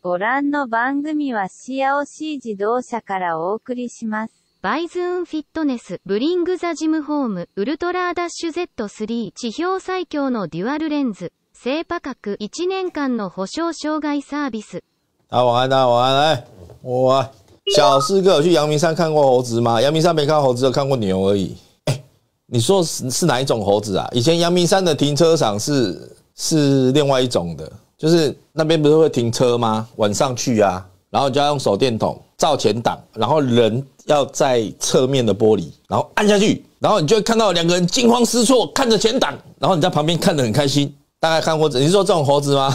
ご覧の番組はシアオシー自動車からお送りします。バイズーンフィットネス、ブリングザジムホーム、ウルトラダッシュ Z3、地表最強のデュアルレンズ、正価格1年間の保証障害サービス。啊，晚安，大家晚安，来，我啊小四哥有去阳明山看过猴子吗？阳明山没看猴子，有看过牛而已。哎、你说是是哪一种猴子啊？以前阳明山的停车场是是另外一种的，就是那边不是会停车吗？晚上去啊，然后就要用手电筒照前挡，然后人要在侧面的玻璃，然后按下去，然后你就会看到两个人惊慌失措看着前挡，然后你在旁边看得很开心。大概看猴子？你是说这种猴子吗？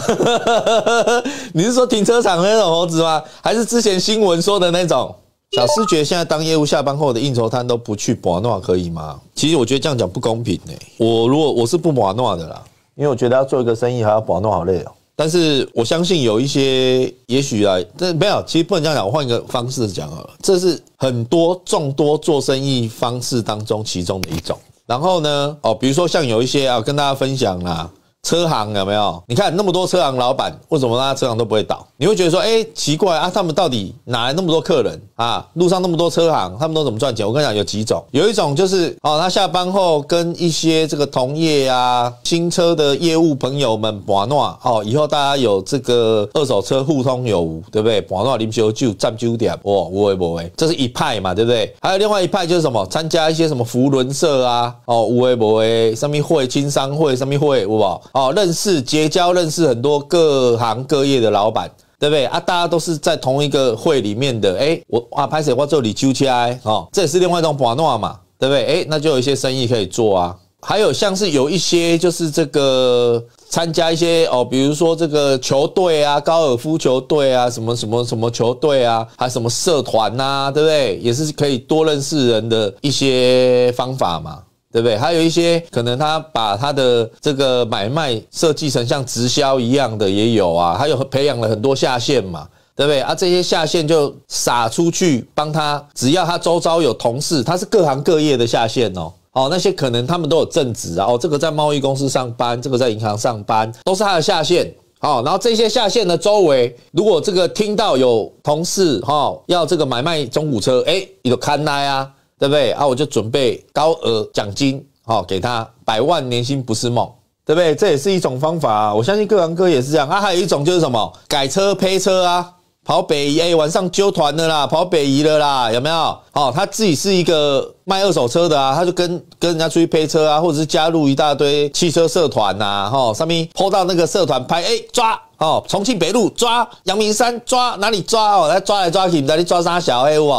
你是说停车场的那种猴子吗？还是之前新闻说的那种？小视觉现在当业务下班后的应酬摊都不去博诺可以吗？其实我觉得这样讲不公平呢。我如果我是不博诺的啦，因为我觉得要做一个生意还要博诺好累哦。但是我相信有一些，也许啊，这没有，其实不能这样讲。我换一个方式讲好了，这是很多众多做生意方式当中其中的一种。然后呢，哦，比如说像有一些啊，跟大家分享啊。车行有没有？你看那么多车行老板，为什么他车行都不会倒？你会觉得说，哎，奇怪啊！他们到底哪来那么多客人啊？路上那么多车行，他们都怎么赚钱？我跟你讲，有几种，有一种就是哦，他下班后跟一些这个同业啊、新车的业务朋友们玩玩哦，以后大家有这个二手车互通有无，对不对？玩闹临时就占酒点，哇，无为无为，这是一派嘛，对不对？还有另外一派就是什么，参加一些什么福伦社啊，哦，无为无为，什么会、青商会、什么会，哇。哦，认识结交认识很多各行各业的老板，对不对啊？大家都是在同一个会里面的。哎，我啊，拍水花之后你揪起来，哦，这也是另外一种网络嘛，对不对？哎，那就有一些生意可以做啊。还有像是有一些就是这个参加一些哦，比如说这个球队啊，高尔夫球队啊，什么什么什么球队啊，还什么社团呐，对不对？也是可以多认识人的一些方法嘛。对不对？还有一些可能他把他的这个买卖设计成像直销一样的也有啊，还有培养了很多下线嘛，对不对？啊，这些下线就撒出去帮他，只要他周遭有同事，他是各行各业的下线哦。哦，那些可能他们都有正职啊。哦，这个在贸易公司上班，这个在银行上班，都是他的下线。好，然后这些下线的周围，如果这个听到有同事哈要这个买卖中古车，哎，你都看奈啊。对不对啊？我就准备高额奖金，好给他百万年薪不是梦，对不对？这也是一种方法啊。我相信各人哥也是这样啊。还有一种就是什么改车、配车啊，跑北移哎，晚上纠团的啦，跑北移的啦，有没有？哦，他自己是一个卖二手车的啊，他就跟跟人家出去配车啊，或者是加入一大堆汽车社团呐，哈，上面跑到那个社团拍哎抓哦，重庆北路抓，阳明山抓哪里抓哦，来抓来抓去，在那抓啥小黑屋？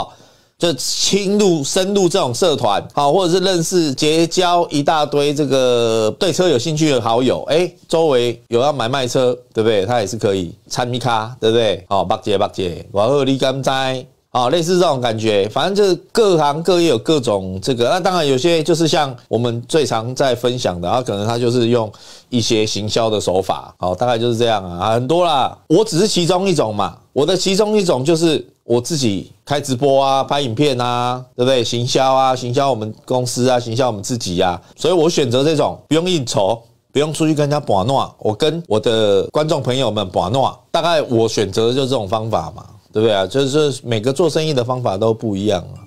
就侵入、深入这种社团，好，或者是认识、结交一大堆这个对车有兴趣的好友，哎，周围有要买卖车，对不对？他也是可以参米卡，对不对？好，八戒八戒，我二力甘在。啊，类似这种感觉，反正就是各行各业有各种这个，那当然有些就是像我们最常在分享的，然后可能他就是用一些行销的手法，好，大概就是这样啊，很多啦，我只是其中一种嘛，我的其中一种就是我自己开直播啊，拍影片啊，对不对？行销啊，行销我们公司啊，行销我们自己呀，所以我选择这种不用应酬，不用出去跟人家玩闹，我跟我的观众朋友们玩闹，大概我选择就这种方法嘛。对不对啊？就是每个做生意的方法都不一样啊。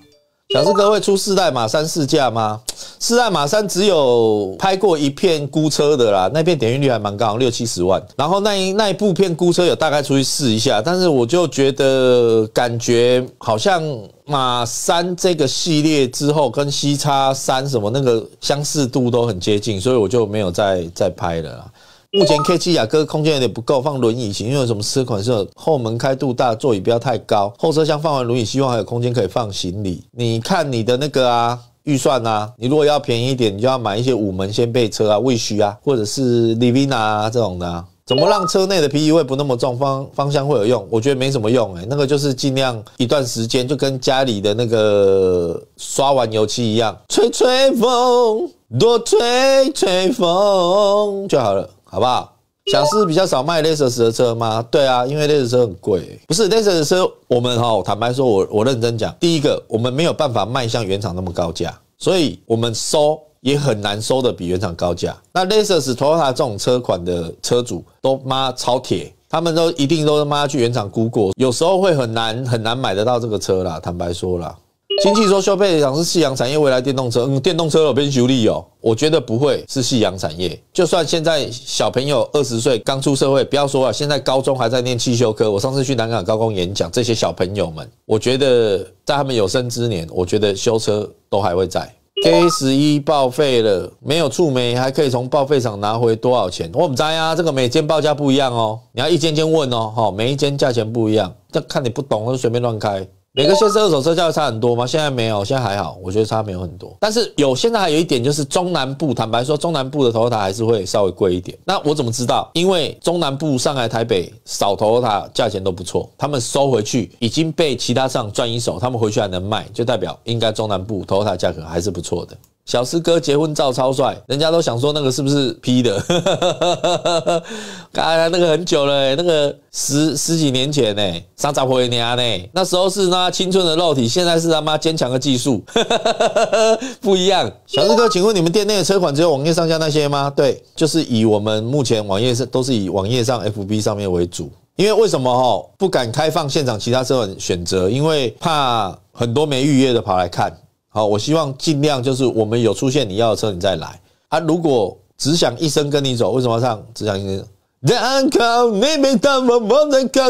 小四哥会出四代马三四架吗？四代马三只有拍过一片孤车的啦，那片点击率还蛮高，六七十万。然后那一那一部片孤车有大概出去试一下，但是我就觉得感觉好像马三这个系列之后跟 C 叉三什么那个相似度都很接近，所以我就没有再再拍了。目前 K 七雅阁空间有点不够放轮椅型，因为什么车款是后门开度大，座椅不要太高，后车厢放完轮椅，希望还有空间可以放行李。你看你的那个啊，预算啊，你如果要便宜一点，你就要买一些五门掀背车啊、魏需啊，或者是 Livina 啊这种的。怎么让车内的皮衣味不那么重？方方向会有用？我觉得没什么用哎，那个就是尽量一段时间就跟家里的那个刷完油漆一样，吹吹风，多吹吹风就好了。好不好？想是比较少卖雷蛇斯的车吗？对啊，因为雷蛇车很贵。不是雷蛇的车，我们哈坦白说，我我认真讲，第一个我们没有办法卖像原厂那么高价，所以我们收也很难收的比原厂高价。那雷蛇斯、Toyota 这种车款的车主都妈超铁，他们都一定都妈去原厂估过，有时候会很难很难买得到这个车啦。坦白说了。亲戚说修配厂是夕阳产业，未来电动车，嗯，电动车有边修理哦，我觉得不会是夕阳产业。就算现在小朋友二十岁刚出社会，不要说啊，现在高中还在念汽修科。我上次去南港高工演讲，这些小朋友们，我觉得在他们有生之年，我觉得修车都还会在。K 十一报废了，没有触媒，还可以从报废厂拿回多少钱？我不知道呀，这个每间报价不一样哦，你要一间间问哦，哈，每一间价钱不一样，这看你不懂就随便乱开。每个县市二手车价差很多吗？现在没有，现在还好，我觉得差没有很多。但是有，现在还有一点就是中南部，坦白说，中南部的头头塔还是会稍微贵一点。那我怎么知道？因为中南部上海、台北扫头头塔价钱都不错，他们收回去已经被其他上赚一手，他们回去还能卖，就代表应该中南部头头塔价格还是不错的。小师哥结婚照超帅，人家都想说那个是不是 P 的？哈哈哈哈哈。看来那个很久了，那个十十几年前呢，撒杂婆爷娘呢，那时候是他妈青春的肉体，现在是他妈坚强的技术，哈哈哈哈哈，不一样。小师哥，请问你们店内的车款只有网页上架那些吗？对，就是以我们目前网页是都是以网页上 FB 上面为主，因为为什么哈不敢开放现场其他车款选择？因为怕很多没预约的跑来看。好，我希望尽量就是我们有出现你要的车，你再来。啊，如果只想一生跟你走，为什么唱只想一生？你你没我我人靠，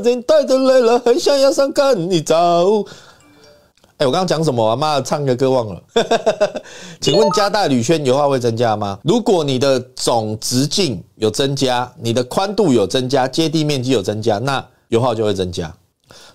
一带着了，很想要走。哎，我刚刚讲什么？啊妈，唱个歌忘了。请问加大铝圈油耗会增加吗？如果你的总直径有增加，你的宽度有增加，接地面积有增加，那油耗就会增加。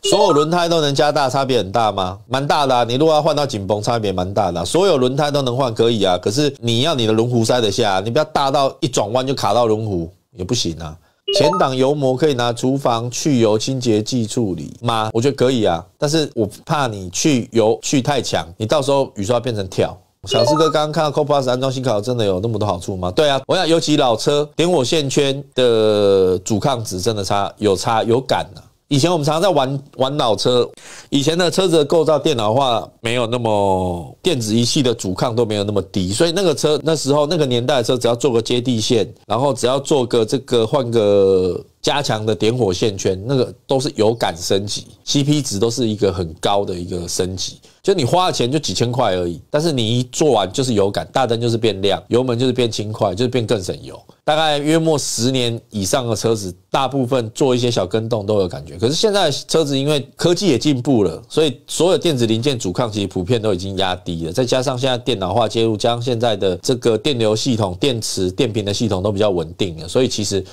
所有轮胎都能加大，差别很大吗？蛮大的，你如果要换到紧绷，差别蛮大的。所有轮胎都能换，可以啊。可是你要你的轮毂塞得下，你不要大到一转弯就卡到轮毂也不行啊。前挡油膜可以拿厨房去油清洁剂处理吗？我觉得可以啊，但是我怕你去油去太强，你到时候雨刷变成跳。小四哥刚刚看到 Co Plus 安装新烤，真的有那么多好处吗？对啊，我想尤其老车点火线圈的阻抗值真的差，有差有感啊。以前我们常常在玩玩老车，以前的车子构造电脑化没有那么电子仪器的阻抗都没有那么低，所以那个车那时候那个年代的车只要做个接地线，然后只要做个这个换个。加强的点火线圈，那个都是有感升级，CP 值都是一个很高的一个升级。就你花的钱就几千块而已，但是你一做完就是有感，大灯就是变亮，油门就是变轻快，就是变更省油。大概约莫十年以上的车子，大部分做一些小跟动都有感觉。可是现在车子因为科技也进步了，所以所有电子零件阻抗其实普遍都已经压低了，再加上现在电脑化介入，上现在的这个电流系统、电池、电瓶的系统都比较稳定了，所以其实。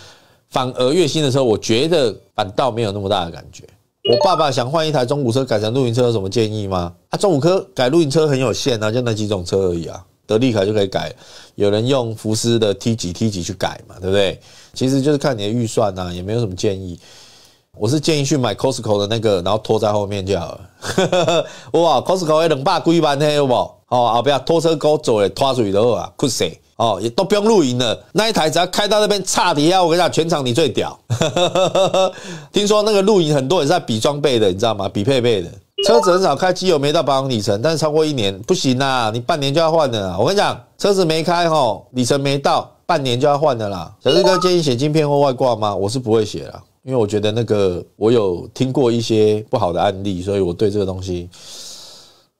反而月薪的时候，我觉得反倒没有那么大的感觉。我爸爸想换一台中古车改成露营车，有什么建议吗？啊，中古车改露营车很有限啊，就那几种车而已啊。得利卡就可以改，有人用福斯的 T 级 T 级去改嘛，对不对？其实就是看你的预算呐，也没有什么建议。我是建议去买 Costco 的那个，然后拖在后面就好了。哇，Costco 冷爸故意玩有我，好啊，不要拖车高走的拖水多啊，酷死！哦，也都不用露营了。那一台只要开到那边差一下，我跟你讲，全场你最屌。听说那个露营很多人是在比装备的，你知道吗？比配备的车子很少开，机油没到保养里程，但是超过一年不行啦，你半年就要换的。啦。我跟你讲，车子没开吼，里程没到，半年就要换的啦。小志哥建议写晶片或外挂吗？我是不会写了，因为我觉得那个我有听过一些不好的案例，所以我对这个东西。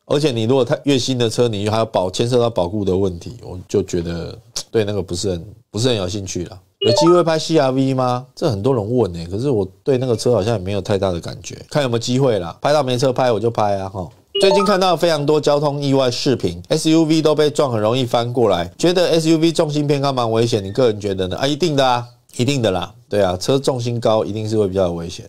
而且你如果太越新的车，你还要保牵涉到保固的问题，我就觉得 对那个不是很不是很有兴趣了。有机会拍 C R V 吗？这很多人问诶，可是我对那个车好像也没有太大的感觉，看有没有机会啦。拍到没车拍我就拍啊哈。最近看到非常多交通意外视频，S U V 都被撞，很容易翻过来，觉得 S U V 重心偏高蛮危险。你个人觉得呢？啊，一定的啊，一定的啦。对啊，车重心高一定是会比较危险。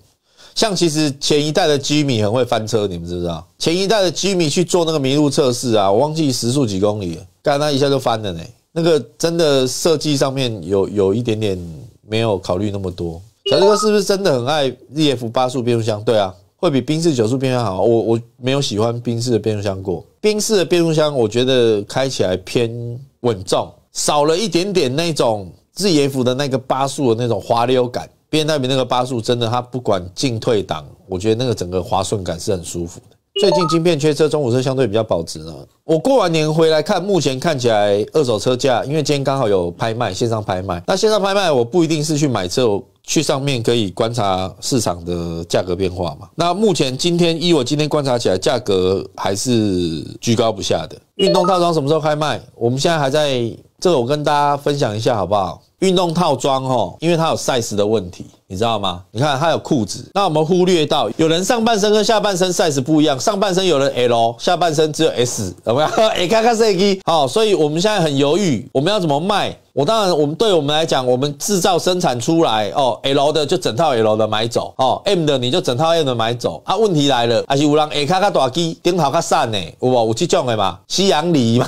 像其实前一代的吉米很会翻车，你们知不知道？前一代的吉米去做那个麋鹿测试啊，我忘记时速几公里，干他一下就翻了呢。那个真的设计上面有有一点点没有考虑那么多。小志哥是不是真的很爱 ZF 八速变速箱？对啊，会比宾士九速变速箱好。我我没有喜欢宾士的变速箱过，宾士的变速箱我觉得开起来偏稳重，少了一点点那种 ZF 的那个八速的那种滑溜感。别人那边那个八速真的，它不管进退档，我觉得那个整个滑顺感是很舒服的。最近晶片缺车，中古车相对比较保值了。我过完年回来看，目前看起来二手车价，因为今天刚好有拍卖，线上拍卖。那线上拍卖我不一定是去买车，去上面可以观察市场的价格变化嘛。那目前今天依我今天观察起来价格还是居高不下的。运动套装什么时候开卖？我们现在还在。这个我跟大家分享一下好不好？运动套装吼，因为它有 size 的问题，你知道吗？你看它有裤子，那我们忽略到有人上半身跟下半身 size 不一样，上半身有人 L，下半身只有 S，怎么样？哎，看看这个，好，所以我们现在很犹豫，我们要怎么卖？我当然，我们对我们来讲，我们制造生产出来哦 L 的就整套 L 的买走哦 M 的你就整套 M 的买走。啊，问题来了，还是有人下卡大机顶头卡散呢，有无？有这种的嘛？西洋梨嘛？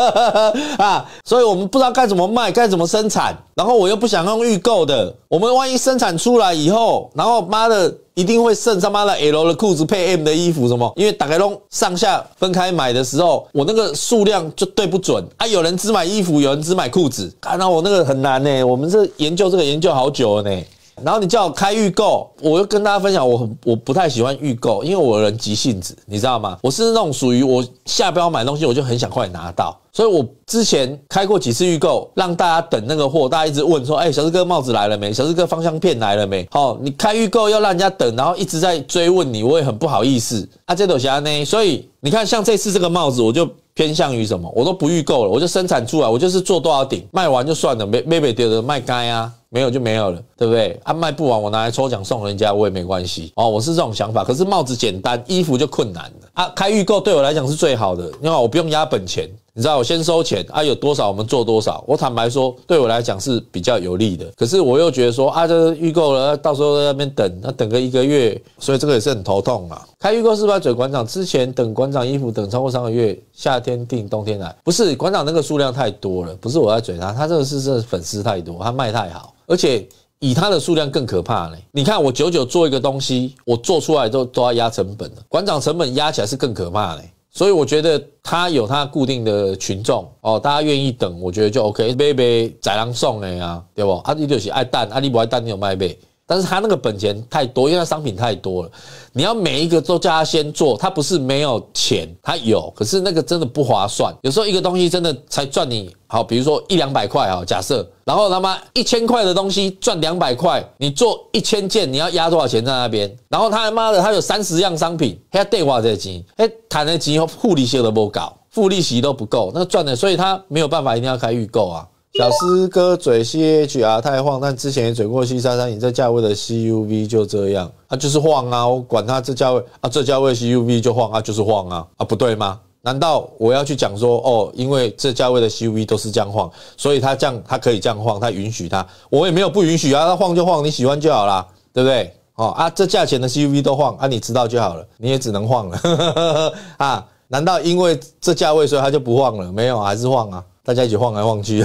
啊，所以我们不知道该怎么卖，该怎么生产。然后我又不想用预购的，我们万一生产出来以后，然后妈的。一定会剩他妈的 L 的裤子配 M 的衣服什么？因为打开笼上下分开买的时候，我那个数量就对不准啊！有人只买衣服，有人只买裤子，那我那个很难呢。我们是研究这个研究好久了呢。然后你叫我开预购，我又跟大家分享，我我不太喜欢预购，因为我人急性子，你知道吗？我是那种属于我下标买东西，我就很想快点拿到。所以我之前开过几次预购，让大家等那个货，大家一直问说，哎，小四哥帽子来了没？小四哥方向片来了没？好，你开预购要让人家等，然后一直在追问你，我也很不好意思。阿杰朵霞呢？所以你看，像这次这个帽子，我就。偏向于什么？我都不预购了，我就生产出来，我就是做多少顶，卖完就算了，没没没丢的卖干啊，没有就没有了，对不对？啊，卖不完我拿来抽奖送人家，我也没关系哦，我是这种想法。可是帽子简单，衣服就困难了啊。开预购对我来讲是最好的，因为我不用压本钱。你知道我先收钱啊，有多少我们做多少。我坦白说，对我来讲是比较有利的。可是我又觉得说啊，这预购了，到时候在那边等，那等个一个月，所以这个也是很头痛啊。开预购是不要嘴馆长之前等馆长衣服等超过三个月，夏天订冬天来，不是馆长那个数量太多了，不是我在嘴他，他这个是的粉丝太多，他卖太好，而且以他的数量更可怕嘞。你看我九九做一个东西，我做出来都都要压成本的，馆长成本压起来是更可怕嘞。所以我觉得他有他固定的群众哦，大家愿意等，我觉得就 OK。买买 b y 送的呀，对不？啊，你就是爱蛋，啊，你不爱蛋，你有卖呗。但是他那个本钱太多，因为他商品太多了，你要每一个都叫他先做，他不是没有钱，他有，可是那个真的不划算。有时候一个东西真的才赚你好，比如说一两百块啊，假设，然后他妈一千块的东西赚两百块，你做一千件，你要压多少钱在那边？然后他他妈的，他有三十样商品，他对花这些钱，哎，谈的后付利息都不够，付利息都不够，那赚的，所以他没有办法，一定要开预购啊。小师哥嘴 C H R 太晃，但之前也嘴过西三三，你这价位的 C U V 就这样啊，就是晃啊。我管它这价位啊，这价位 C U V 就晃啊，就是晃啊。啊，不对吗？难道我要去讲说哦？因为这价位的 C U V 都是这样晃，所以它这样它可以这样晃，它允许它，我也没有不允许啊。它晃就晃，你喜欢就好啦，对不对？哦啊，这价钱的 C U V 都晃啊，你知道就好了，你也只能晃了 啊。难道因为这价位所以它就不晃了？没有，还是晃啊。大家一起晃来晃去，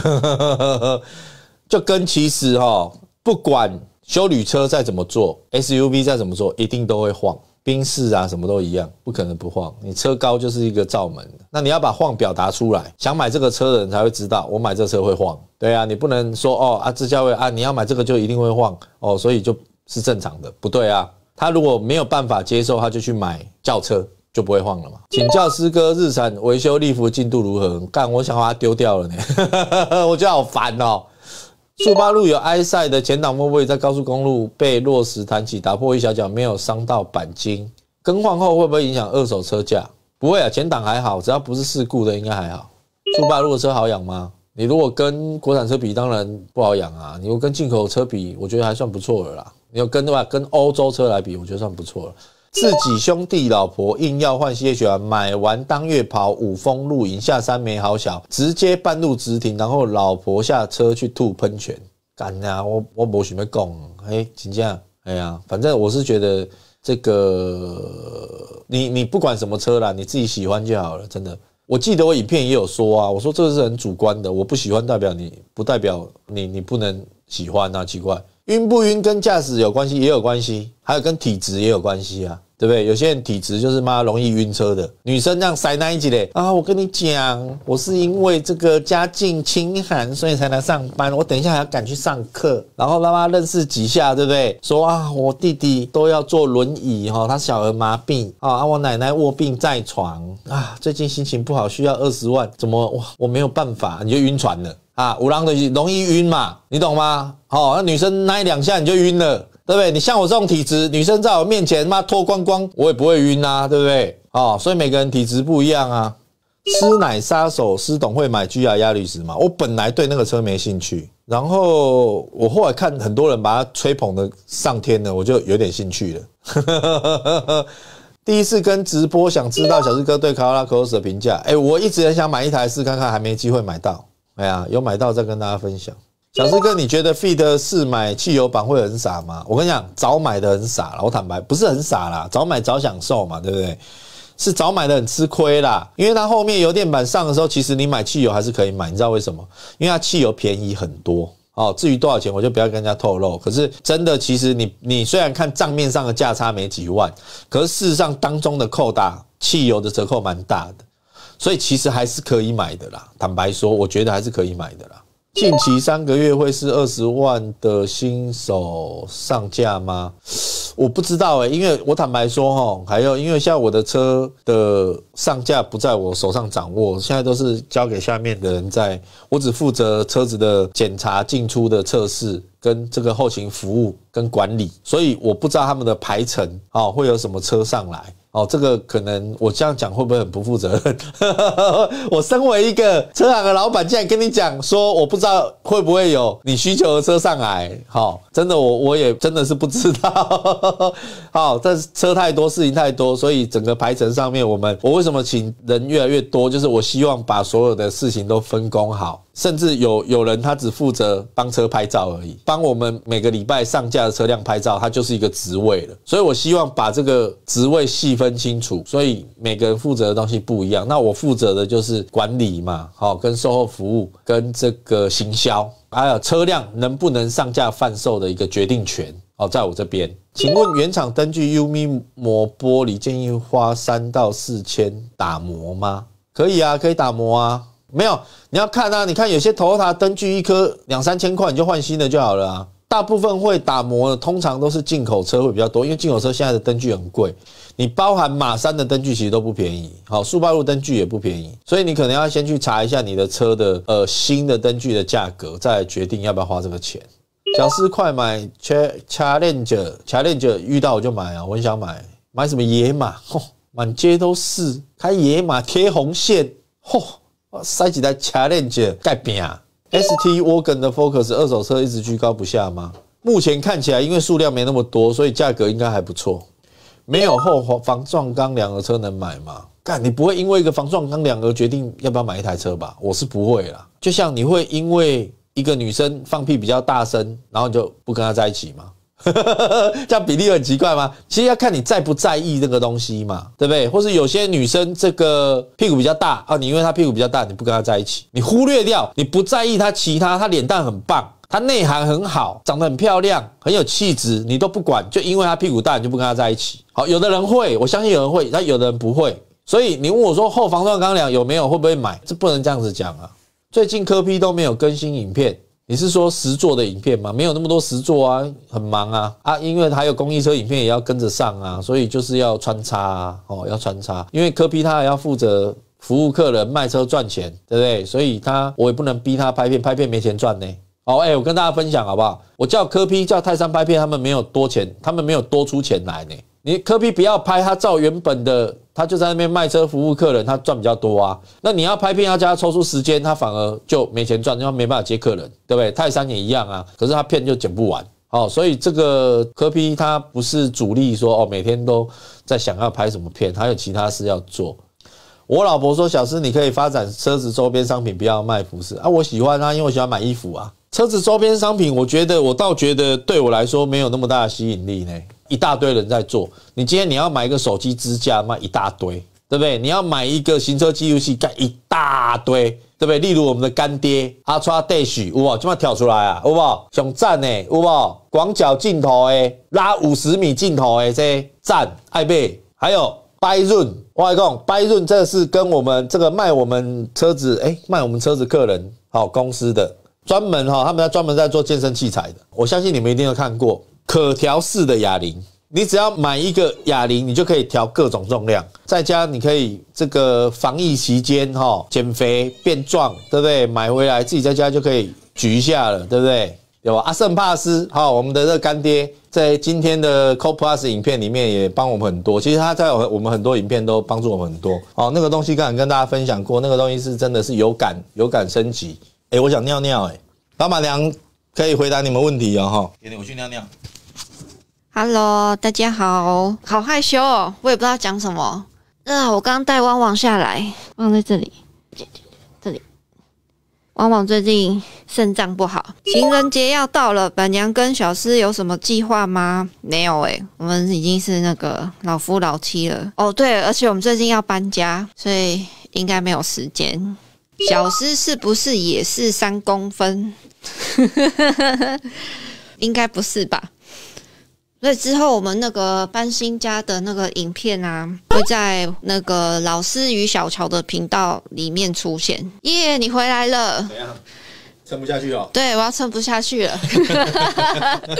就跟其实哈，不管修旅车再怎么做，SUV 再怎么做，一定都会晃。冰室啊，什么都一样，不可能不晃。你车高就是一个罩门那你要把晃表达出来，想买这个车的人才会知道，我买这车会晃。对啊，你不能说哦，啊，志教位啊，你要买这个就一定会晃哦，所以就是正常的，不对啊。他如果没有办法接受，他就去买轿车。就不会晃了嘛？请教师哥，日产维修利福进度如何？干，我想把它丢掉了呢，我觉得好烦哦。速八路有埃塞的前挡风玻璃在高速公路被落石弹起，打破一小角，没有伤到钣金？更换后会不会影响二手车价？不会啊，前挡还好，只要不是事故的应该还好。速八路的车好养吗？你如果跟国产车比，当然不好养啊。你如果跟进口车比，我觉得还算不错的啦。你要跟的外跟欧洲车来比，我觉得算不错了。自己兄弟老婆硬要换 C H R，买完当月跑五峰露营，下山没好小，直接半路直停，然后老婆下车去吐喷泉，干啊，我我不喜欢讲，哎，请讲，哎呀，反正我是觉得这个，你你不管什么车啦，你自己喜欢就好了，真的。我记得我影片也有说啊，我说这是很主观的，我不喜欢代表你，不代表你你不能喜欢啊，奇怪。晕不晕跟驾驶有关系，也有关系，还有跟体质也有关系啊，对不对？有些人体质就是妈容易晕车的。女生这样塞那一集嘞啊！我跟你讲，我是因为这个家境清寒，所以才来上班。我等一下还要赶去上课，然后妈妈认识几下，对不对？说啊，我弟弟都要坐轮椅哈，他小儿麻痹啊，我奶奶卧病在床啊，最近心情不好，需要二十万，怎么哇？我没有办法，你就晕船了。啊，五郎的容易晕嘛，你懂吗？好，那女生一两下你就晕了，对不对？你像我这种体质，女生在我面前妈脱光光，我也不会晕啊，对不对？哦，所以每个人体质不一样啊。师奶杀手师董会买 G R 压力石吗？我本来对那个车没兴趣，然后我后来看很多人把它吹捧的上天了，我就有点兴趣了。第一次跟直播，想知道小志哥对卡罗拉 cross 的评价。哎，我一直很想买一台试看看，还没机会买到。哎呀，有买到再跟大家分享。小四哥，你觉得 feed 是买汽油版会很傻吗？我跟你讲，早买的很傻了。我坦白，不是很傻啦，早买早享受嘛，对不对？是早买的很吃亏啦，因为它后面油电版上的时候，其实你买汽油还是可以买。你知道为什么？因为它汽油便宜很多哦。至于多少钱，我就不要跟人家透露。可是真的，其实你你虽然看账面上的价差没几万，可是事实上当中的扣大汽油的折扣蛮大的。所以其实还是可以买的啦。坦白说，我觉得还是可以买的啦。近期三个月会是二十万的新手上架吗？我不知道诶，因为我坦白说哈，还有因为现在我的车的上架不在我手上掌握，现在都是交给下面的人在。我只负责车子的检查、进出的测试跟这个后勤服务跟管理，所以我不知道他们的排程啊会有什么车上来。哦，这个可能我这样讲会不会很不负责任？我身为一个车行的老板，竟然跟你讲说，我不知道会不会有你需求的车上来。好，真的我我也真的是不知道。好，但是车太多，事情太多，所以整个排程上面，我们我为什么请人越来越多？就是我希望把所有的事情都分工好，甚至有有人他只负责帮车拍照而已，帮我们每个礼拜上架的车辆拍照，他就是一个职位了。所以我希望把这个职位细。分清楚，所以每个人负责的东西不一样。那我负责的就是管理嘛，好，跟售后服务，跟这个行销，还有车辆能不能上架贩售的一个决定权，哦，在我这边。请问原厂灯具 U V 膜玻璃建议花三到四千打磨吗？可以啊，可以打磨啊。没有，你要看啊，你看有些头塔灯具一颗两三千块，你就换新的就好了啊。大部分会打磨的，通常都是进口车会比较多，因为进口车现在的灯具很贵。你包含马三的灯具其实都不便宜，好，速霸路灯具也不便宜，所以你可能要先去查一下你的车的呃新的灯具的价格，再决定要不要花这个钱。小四快买 Challenge，Challenge 遇到我就买啊，我很想买买什么野马，满街都是开野马贴红线，吼塞几台 Challenge 盖饼啊。S T w a g a n 的 Focus 二手车一直居高不下吗？目前看起来，因为数量没那么多，所以价格应该还不错。没有后防撞钢梁的车能买吗？干，你不会因为一个防撞钢梁而决定要不要买一台车吧？我是不会啦。就像你会因为一个女生放屁比较大声，然后就不跟她在一起吗？这样比例很奇怪吗？其实要看你在不在意这个东西嘛，对不对？或是有些女生这个屁股比较大啊，你因为她屁股比较大，你不跟她在一起，你忽略掉，你不在意她其他，她脸蛋很棒，她内涵很好，长得很漂亮，很有气质，你都不管，就因为她屁股大，你就不跟她在一起。好，有的人会，我相信有人会，但有的人不会。所以你问我说后防撞钢梁有没有会不会买，这不能这样子讲啊。最近柯批都没有更新影片。你是说实座的影片吗？没有那么多实座啊，很忙啊啊！因为还有公益车影片也要跟着上啊，所以就是要穿插哦，要穿插。因为柯皮他还要负责服务客人、卖车赚钱，对不对？所以他我也不能逼他拍片，拍片没钱赚呢。哦，哎，我跟大家分享好不好？我叫柯皮叫泰山拍片，他们没有多钱，他们没有多出钱来呢。你科比不要拍他照原本的，他就在那边卖车服务客人，他赚比较多啊。那你要拍片要叫他抽出时间，他反而就没钱赚，因为没办法接客人，对不对？泰山也一样啊。可是他片就剪不完，哦，所以这个科皮他不是主力，说哦，每天都在想要拍什么片，他有其他事要做。我老婆说小司，你可以发展车子周边商品，不要卖服饰啊，我喜欢啊，因为我喜欢买衣服啊。车子周边商品，我觉得我倒觉得对我来说没有那么大的吸引力呢。一大堆人在做，你今天你要买一个手机支架，卖一大堆，对不对？你要买一个行车记录器，干一大堆，对不对？例如我们的干爹阿抓袋 a 好 h 好？就把它挑出来啊，好不想赞诶，好不广角镜头诶，拉五十米镜头诶，这赞爱贝，还有拜润，哇，我讲拜润，这是跟我们这个卖我们车子诶，卖我们车子客人好公司的，专门哈，他们在专门在做健身器材的，我相信你们一定有看过。可调式的哑铃，你只要买一个哑铃，你就可以调各种重量。在家你可以这个防疫期间哈，减肥变壮，对不对？买回来自己在家就可以举一下了，对不对？有阿圣帕斯，好，我们的这个干爹在今天的 Co Plus 影片里面也帮我们很多。其实他在我们很多影片都帮助我们很多哦。那个东西刚才跟大家分享过，那个东西是真的是有感有感升级。哎，我想尿尿，哎，老板娘可以回答你们问题哦，哈，给你，我去尿尿。Hello，大家好，好害羞，哦，我也不知道讲什么。呃，我刚带汪汪下来，放在这里，这里。汪汪最近肾脏不好，情人节要到了，板娘跟小诗有什么计划吗？没有哎，我们已经是那个老夫老妻了。哦对，而且我们最近要搬家，所以应该没有时间。小诗是不是也是三公分？应该不是吧。所以之后我们那个搬新家的那个影片啊，会在那个老师与小乔的频道里面出现。耶，你回来了？撑不下去了？对，我要撑不下去了。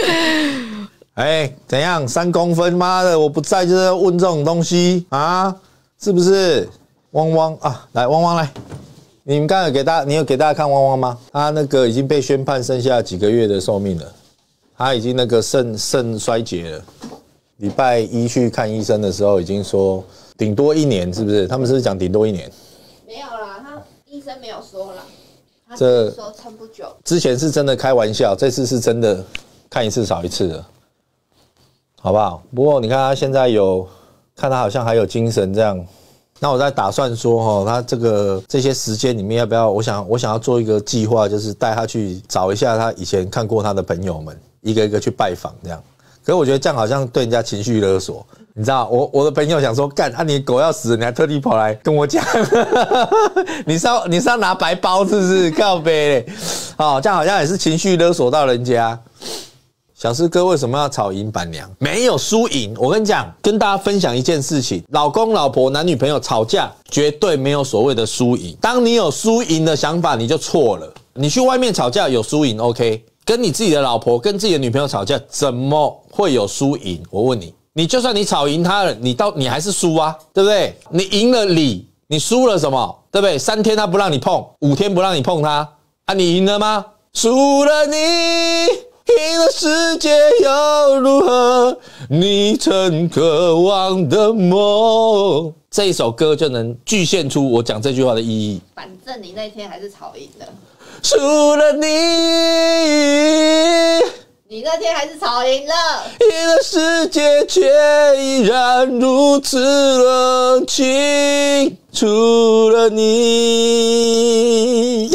哎，怎样？三公分？妈的，我不在就是要问这种东西啊？是不是？汪汪啊，来，汪汪来。你们刚才给大家，你有给大家看汪汪吗？他那个已经被宣判，剩下几个月的寿命了。他已经那个肾肾衰竭了。礼拜一去看医生的时候，已经说顶多一年，是不是？他们是不是讲顶多一年？没有啦，他医生没有说啦。这说撑不久。之前是真的开玩笑，这次是真的，看一次少一次的，好不好？不过你看他现在有看他好像还有精神这样。那我在打算说哈，他这个这些时间里面要不要？我想我想要做一个计划，就是带他去找一下他以前看过他的朋友们。一个一个去拜访这样，可是我觉得这样好像对人家情绪勒索，你知道，我我的朋友想说，干，啊，你狗要死，你还特地跑来跟我讲，你是你是要拿白包是不是告白？哦，这样好像也是情绪勒索到人家。小师哥为什么要炒赢板娘？没有输赢，我跟你讲，跟大家分享一件事情，老公老婆男女朋友吵架绝对没有所谓的输赢。当你有输赢的想法，你就错了。你去外面吵架有输赢，OK。跟你自己的老婆、跟自己的女朋友吵架，怎么会有输赢？我问你，你就算你吵赢她了，你到你还是输啊，对不对？你赢了理，你输了什么？对不对？三天她不让你碰，五天不让你碰她啊，你赢了吗？输了你，赢了世界又如何？你曾渴望的梦，这一首歌就能具现出我讲这句话的意义。反正你那天还是吵赢了。除了你，你那天还是吵赢了。赢了世界却依然如此冷清，除了你。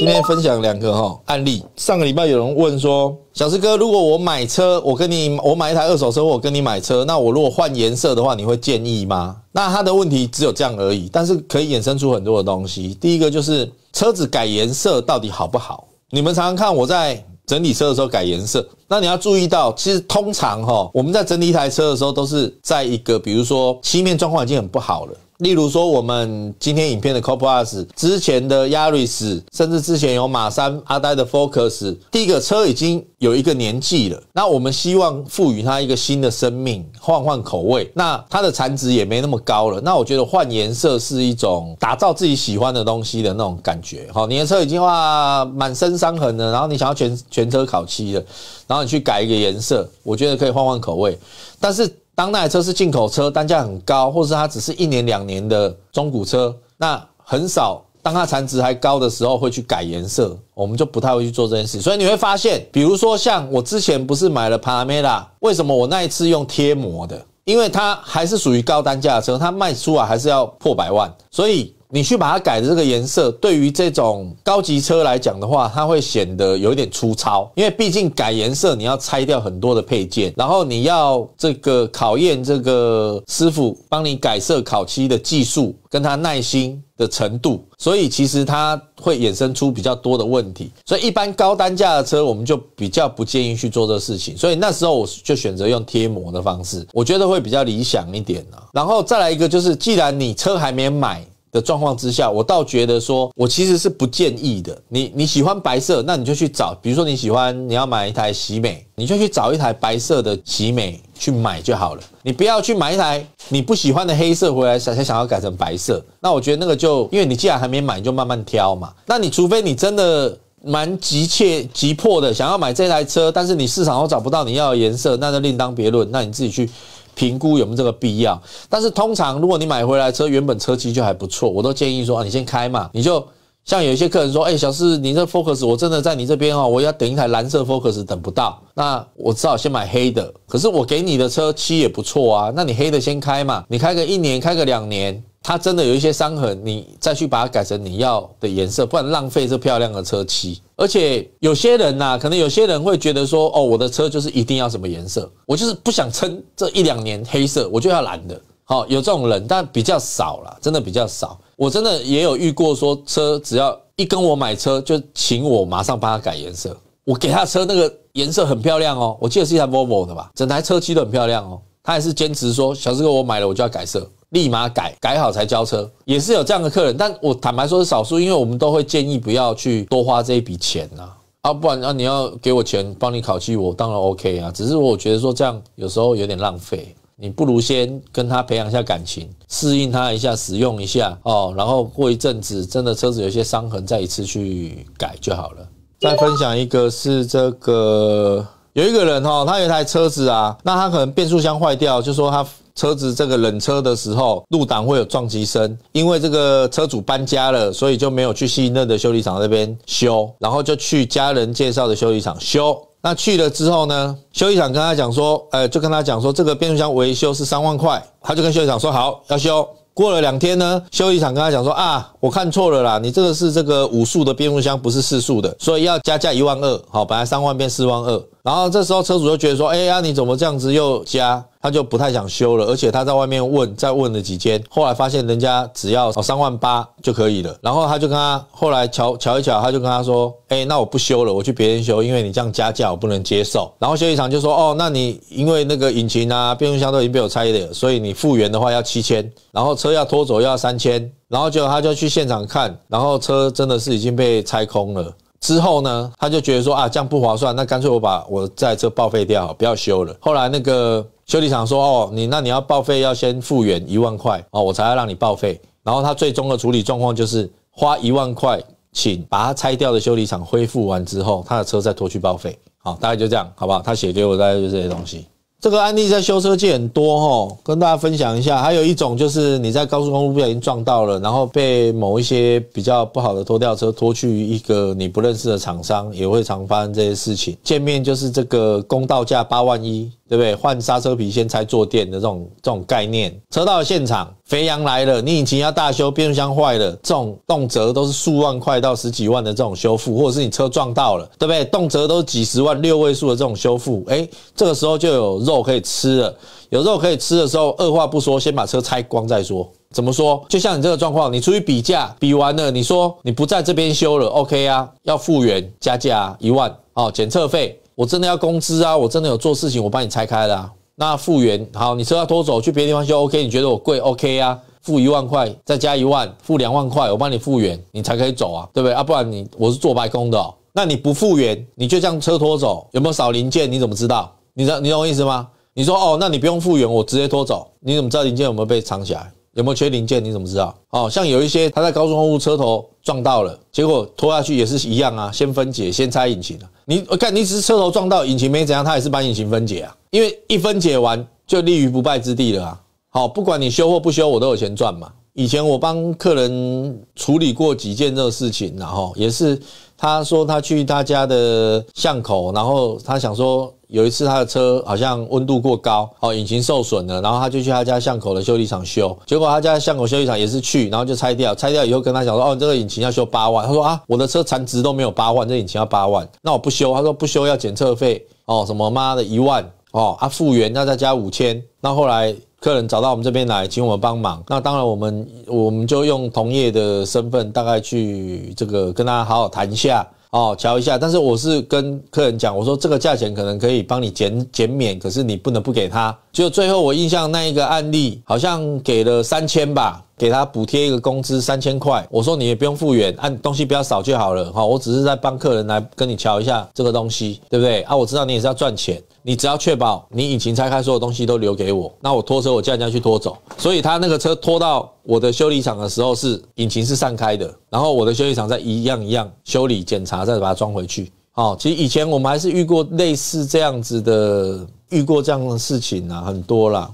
今天分享两个哈案例。上个礼拜有人问说，小四哥，如果我买车，我跟你我买一台二手车，我跟你买车，那我如果换颜色的话，你会建议吗？那他的问题只有这样而已，但是可以衍生出很多的东西。第一个就是车子改颜色到底好不好？你们常常看我在整理车的时候改颜色，那你要注意到，其实通常哈，我们在整理一台车的时候，都是在一个比如说漆面状况已经很不好了。例如说，我们今天影片的 c o b r s 之前，的 Yaris，甚至之前有马三阿呆的 Focus，第一个车已经有一个年纪了。那我们希望赋予它一个新的生命，换换口味。那它的残值也没那么高了。那我觉得换颜色是一种打造自己喜欢的东西的那种感觉。好，你的车已经哇满身伤痕了，然后你想要全全车烤漆了，然后你去改一个颜色，我觉得可以换换口味。但是当那台车是进口车，单价很高，或是它只是一年两年的中古车，那很少。当它残值还高的时候，会去改颜色，我们就不太会去做这件事。所以你会发现，比如说像我之前不是买了帕拉梅拉，为什么我那一次用贴膜的？因为它还是属于高单价的车，它卖出来还是要破百万，所以。你去把它改的这个颜色，对于这种高级车来讲的话，它会显得有一点粗糙，因为毕竟改颜色你要拆掉很多的配件，然后你要这个考验这个师傅帮你改色烤漆的技术跟他耐心的程度，所以其实它会衍生出比较多的问题，所以一般高单价的车我们就比较不建议去做这个事情，所以那时候我就选择用贴膜的方式，我觉得会比较理想一点呢。然后再来一个就是，既然你车还没买。的状况之下，我倒觉得说，我其实是不建议的。你你喜欢白色，那你就去找，比如说你喜欢你要买一台喜美，你就去找一台白色的喜美去买就好了。你不要去买一台你不喜欢的黑色回来，想想想要改成白色。那我觉得那个就，因为你既然还没买，你就慢慢挑嘛。那你除非你真的蛮急切急迫的想要买这台车，但是你市场都找不到你要的颜色，那就另当别论。那你自己去。评估有没有这个必要，但是通常如果你买回来车，原本车漆就还不错，我都建议说啊，你先开嘛。你就像有一些客人说，哎，小四，你这 Focus，我真的在你这边哦，我要等一台蓝色 Focus 等不到，那我只好先买黑的。可是我给你的车漆也不错啊，那你黑的先开嘛，你开个一年，开个两年。它真的有一些伤痕，你再去把它改成你要的颜色，不然浪费这漂亮的车漆。而且有些人呐，可能有些人会觉得说，哦，我的车就是一定要什么颜色，我就是不想撑这一两年黑色，我就要蓝的。好，有这种人，但比较少了，真的比较少。我真的也有遇过，说车只要一跟我买车，就请我马上帮他改颜色。我给他车那个颜色很漂亮哦，我记得是一台 Volvo 的吧，整台车漆都很漂亮哦。他还是坚持说，小志哥，我买了我就要改色。立马改改好才交车，也是有这样的客人，但我坦白说是少数，因为我们都会建议不要去多花这一笔钱啊，啊，不然啊你要给我钱帮你考漆，我当然 OK 啊，只是我觉得说这样有时候有点浪费，你不如先跟他培养一下感情，适应他一下，使用一下哦，然后过一阵子真的车子有些伤痕，再一次去改就好了。再分享一个是这个有一个人哈，他有台车子啊，那他可能变速箱坏掉，就说他。车子这个冷车的时候，路档会有撞击声。因为这个车主搬家了，所以就没有去信任的修理厂那边修，然后就去家人介绍的修理厂修。那去了之后呢，修理厂跟他讲说，呃，就跟他讲说，这个变速箱维修是三万块。他就跟修理厂说好要修。过了两天呢，修理厂跟他讲说啊，我看错了啦，你这个是这个五速的变速箱，不是四速的，所以要加价一万二。好，本来三万变四万二。然后这时候车主就觉得说，哎呀，你怎么这样子又加？他就不太想修了，而且他在外面问，再问了几间，后来发现人家只要三万八就可以了。然后他就跟他后来瞧瞧一瞧，他就跟他说：“哎，那我不修了，我去别人修，因为你这样加价我不能接受。”然后修理厂就说：“哦，那你因为那个引擎啊、变速箱都已经被我拆了，所以你复原的话要七千，然后车要拖走要三千。”然后就他就去现场看，然后车真的是已经被拆空了。之后呢，他就觉得说：“啊，这样不划算，那干脆我把我台车报废掉，不要修了。”后来那个。修理厂说：“哦，你那你要报废要先复原一万块哦，我才要让你报废。然后他最终的处理状况就是花一万块，请把它拆掉的修理厂恢复完之后，他的车再拖去报废。好，大概就这样，好不好？他写给我，大概就这些东西。这个案例在修车界很多哦，跟大家分享一下。还有一种就是你在高速公路不小心撞到了，然后被某一些比较不好的拖吊车拖去一个你不认识的厂商，也会常发生这些事情。见面就是这个公道价八万一。”对不对？换刹车皮先拆坐垫的这种这种概念，车到现场，肥羊来了，你引擎要大修，变速箱坏了，这种动辄都是数万块到十几万的这种修复，或者是你车撞到了，对不对？动辄都几十万六位数的这种修复，诶，这个时候就有肉可以吃了，有肉可以吃的时候，二话不说先把车拆光再说。怎么说？就像你这个状况，你出去比价，比完了，你说你不在这边修了，OK 啊？要复原加价一万哦，检测费。我真的要工资啊！我真的有做事情，我帮你拆开了。那复原好，你车要拖走去别的地方就 OK。你觉得我贵 OK 啊？付一万块，再加一万，付两万块，我帮你复原，你才可以走啊，对不对？啊，不然你我是做白工的，哦，那你不复原，你就这样车拖走，有没有少零件？你怎么知道？你知你懂我意思吗？你说哦，那你不用复原，我直接拖走，你怎么知道零件有没有被藏起来？有没有缺零件？你怎么知道？哦，像有一些他在高速公路车头撞到了，结果拖下去也是一样啊，先分解，先拆引擎你我看你只是车头撞到，引擎没怎样，他也是把引擎分解啊，因为一分解完就立于不败之地了啊。好，不管你修或不修，我都有钱赚嘛。以前我帮客人处理过几件这个事情，然后也是他说他去他家的巷口，然后他想说。有一次他的车好像温度过高，哦，引擎受损了，然后他就去他家巷口的修理厂修，结果他家巷口修理厂也是去，然后就拆掉，拆掉以后跟他讲说，哦，这个引擎要修八万，他说啊，我的车残值都没有八万，这引擎要八万，那我不修，他说不修要检测费，哦，什么妈的一万，哦啊复原那再加五千，那后来客人找到我们这边来，请我们帮忙，那当然我们我们就用同业的身份，大概去这个跟他好好谈一下。哦，瞧一下，但是我是跟客人讲，我说这个价钱可能可以帮你减减免，可是你不能不给他。就最后我印象那一个案例，好像给了三千吧，给他补贴一个工资三千块。我说你也不用复原，按东西不要少就好了哈。我只是在帮客人来跟你瞧一下这个东西，对不对啊？我知道你也是要赚钱，你只要确保你引擎拆开所有东西都留给我，那我拖车我叫人家去拖走。所以他那个车拖到我的修理厂的时候，是引擎是散开的，然后我的修理厂再一样一样修理检查，再把它装回去。哦，其实以前我们还是遇过类似这样子的，遇过这样的事情啊，很多啦。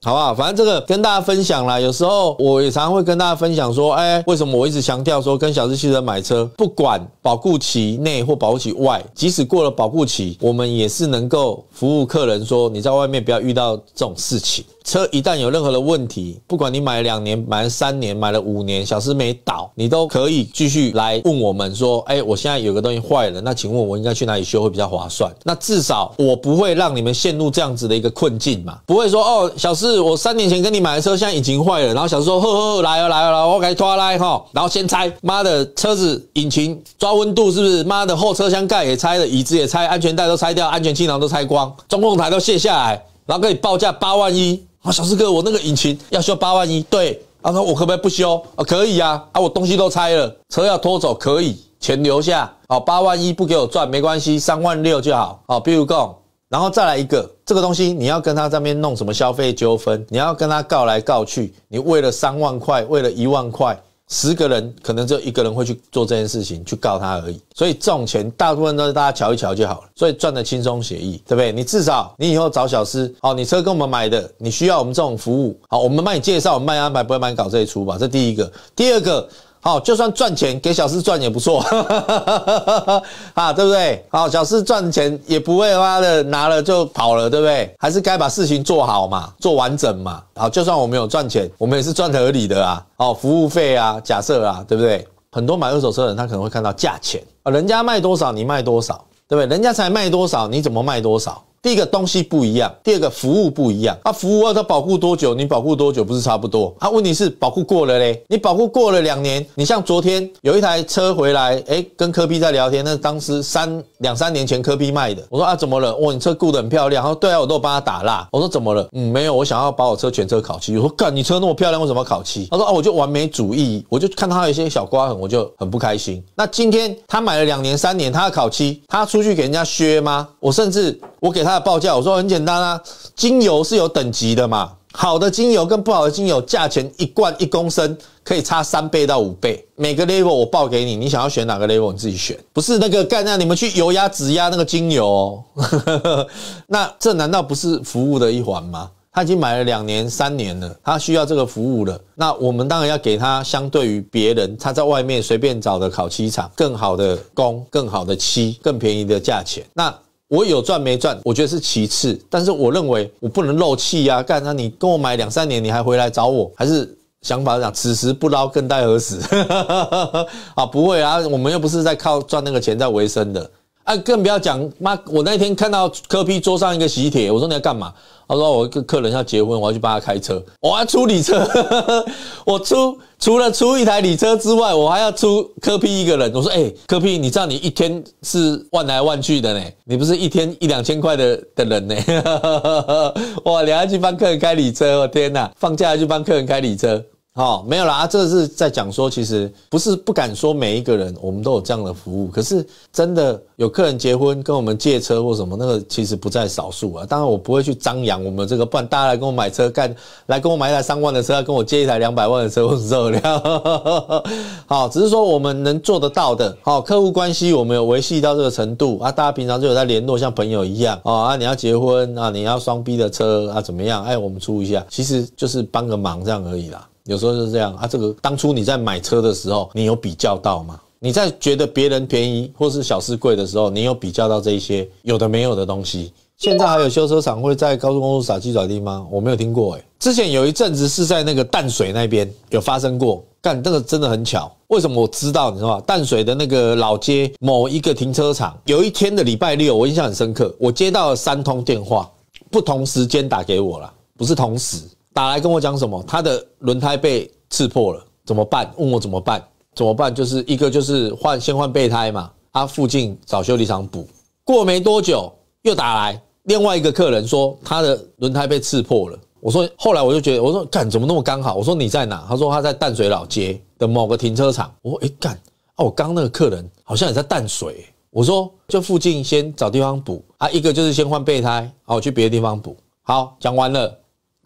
好不好？反正这个跟大家分享啦。有时候我也常常会跟大家分享说，哎，为什么我一直强调说，跟小资汽车买车，不管保固期内或保护期外，即使过了保固期，我们也是能够服务客人，说你在外面不要遇到这种事情。车一旦有任何的问题，不管你买两年、买三年、买了五年，小师没倒，你都可以继续来问我们说，哎，我现在有个东西坏了，那请问我应该去哪里修会比较划算？那至少我不会让你们陷入这样子的一个困境嘛，不会说，哦，小四，我三年前跟你买的车，现在引擎坏了，然后小四说，呵呵呵，来了来了，我给你拖来哈，然后先拆，妈的车子引擎抓温度是不是？妈的后车厢盖也拆了，椅子也拆，安全带都拆掉，安全气囊都拆光，中控台都卸下来，然后给你报价八万一。啊，小四哥，我那个引擎要修八万一对，他说我可不可以不修啊？可以呀，啊，我东西都拆了，车要拖走可以，钱留下。好，八万一不给我赚没关系，三万六就好。好，比如讲，然后再来一个，这个东西你要跟他这边弄什么消费纠纷，你要跟他告来告去，你为了三万块，为了一万块。十个人可能只有一个人会去做这件事情，去告他而已。所以这种钱大部分都是大家瞧一瞧就好了。所以赚的轻松写意，对不对？你至少你以后找小司，哦，你车跟我们买的，你需要我们这种服务，好，我们帮你介绍，我们帮你安排，不会帮你搞这一出吧？这第一个，第二个。哦，就算赚钱给小四赚也不错啊，对不对？好，小四赚钱也不会妈的拿了就跑了，对不对？还是该把事情做好嘛，做完整嘛。好，就算我们有赚钱，我们也是赚合理的啊。哦，服务费啊，假设啊，对不对？很多买二手车的人他可能会看到价钱啊，人家卖多少你卖多少，对不对？人家才卖多少你怎么卖多少？第一个东西不一样，第二个服务不一样。啊，服务二它保护多久？你保护多久？不是差不多？啊，问题是保护过了嘞。你保护过了两年，你像昨天有一台车回来，哎，跟科比在聊天，那当时三两三年前科比卖的，我说啊，怎么了？我你车顾得很漂亮。他说对啊，我都帮他打蜡。我说怎么了？嗯，没有，我想要把我车全车烤漆。我说哥，你车那么漂亮，为什么烤漆？他说啊，我就完美主义，我就看他有一些小刮痕，我就很不开心。那今天他买了两年三年，他要烤漆，他出去给人家削吗？我甚至我给他。他的报价，我说很简单啊，精油是有等级的嘛，好的精油跟不好的精油价钱一罐一公升可以差三倍到五倍，每个 level 我报给你，你想要选哪个 level 你自己选，不是那个干让你们去油压、指压那个精油，哦，那这难道不是服务的一环吗？他已经买了两年、三年了，他需要这个服务了，那我们当然要给他相对于别人他在外面随便找的烤漆厂更好的工、更好的漆、更便宜的价钱，那。我有赚没赚，我觉得是其次，但是我认为我不能漏气呀。干啥？你跟我买两三年，你还回来找我？还是想法讲，此时不捞更待何时？啊，不会啊，我们又不是在靠赚那个钱在维生的。啊，更不要讲妈！我那天看到柯皮桌上一个喜帖，我说你要干嘛？他说我跟客人要结婚，我要去帮他开车，我要出礼车。我出除了出一台礼车之外，我还要出柯皮一个人。我说哎，柯皮，你知道你一天是万来万去的呢，你不是一天一两千块的的人呢？哇，你天去帮客人开礼车，我天哪！放假还去帮客人开礼车。好，没有啦啊，这是在讲说，其实不是不敢说每一个人，我们都有这样的服务。可是真的有客人结婚跟我们借车或什么，那个其实不在少数啊。当然我不会去张扬我们这个，不然大家来跟我买车，干来跟我买一台三万的车，跟我借一台两百万的车，我受不了。好，只是说我们能做得到的，好客户关系我们有维系到这个程度啊。大家平常就有在联络，像朋友一样啊。啊，你要结婚啊，你要双逼的车啊，怎么样？哎，我们出一下，其实就是帮个忙这样而已啦。有时候是这样啊，这个当初你在买车的时候，你有比较到吗？你在觉得别人便宜或是小事贵的时候，你有比较到这些有的没有的东西？现在还有修车厂会在高速公路撒鸡爪地吗？我没有听过哎。之前有一阵子是在那个淡水那边有发生过，干，这个真的很巧。为什么我知道你知道吗？淡水的那个老街某一个停车场，有一天的礼拜六，我印象很深刻，我接到三通电话，不同时间打给我了，不是同时。打来跟我讲什么？他的轮胎被刺破了，怎么办？问我怎么办？怎么办？就是一个就是换先换备胎嘛，他附近找修理厂补。过没多久又打来另外一个客人说他的轮胎被刺破了。我说后来我就觉得我说干怎么那么刚好？我说你在哪？他说他在淡水老街的某个停车场。我说哎干哦，我刚那个客人好像也在淡水。我说就附近先找地方补啊，一个就是先换备胎啊，我去别的地方补。好，讲完了。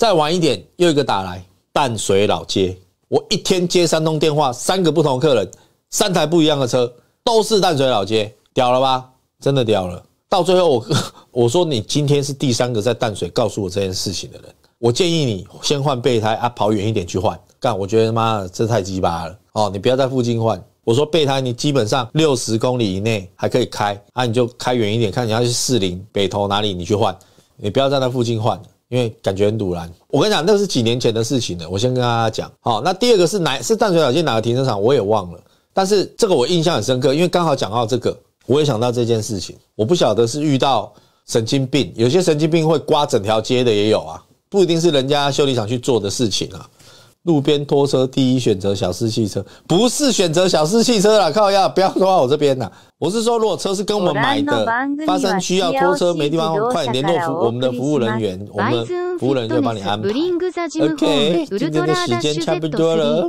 再晚一点，又一个打来淡水老街。我一天接三通电话，三个不同客人，三台不一样的车，都是淡水老街，屌了吧？真的屌了。到最后我 我说你今天是第三个在淡水告诉我这件事情的人。我建议你先换备胎啊，跑远一点去换。干，我觉得妈这太鸡巴了哦！你不要在附近换。我说备胎你基本上六十公里以内还可以开，啊你就开远一点，看你要去士林、北投哪里你去换，你不要在那附近换。因为感觉很堵然，我跟你讲，那是几年前的事情了。我先跟大家讲好。那第二个是哪是淡水小径哪个停车场，我也忘了。但是这个我印象很深刻，因为刚好讲到这个，我也想到这件事情。我不晓得是遇到神经病，有些神经病会刮整条街的也有啊，不一定是人家修理厂去做的事情啊。路边拖车第一选择小狮汽车，不是选择小狮汽车啦，靠我呀，不要拖到我这边啦。我是说，如果车是跟我们买的，发生需要拖车没地方，快联络服我们的服务人员，我们服务人员帮你安排。OK，今天的时间差不多了，来，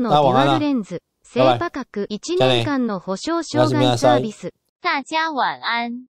那我，来，再来，老师，大家晚安。